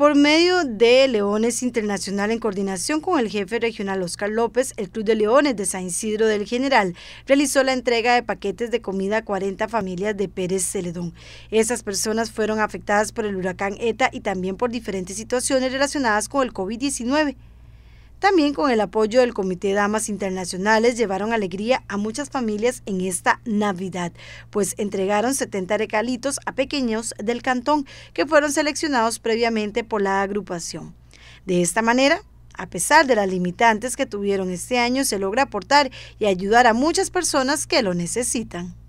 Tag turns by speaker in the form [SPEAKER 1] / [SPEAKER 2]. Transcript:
[SPEAKER 1] Por medio de Leones Internacional en coordinación con el jefe regional Oscar López, el Club de Leones de San Isidro del General realizó la entrega de paquetes de comida a 40 familias de Pérez Celedón. Esas personas fueron afectadas por el huracán ETA y también por diferentes situaciones relacionadas con el COVID-19. También con el apoyo del Comité de Damas Internacionales llevaron alegría a muchas familias en esta Navidad, pues entregaron 70 recalitos a pequeños del cantón que fueron seleccionados previamente por la agrupación. De esta manera, a pesar de las limitantes que tuvieron este año, se logra aportar y ayudar a muchas personas que lo necesitan.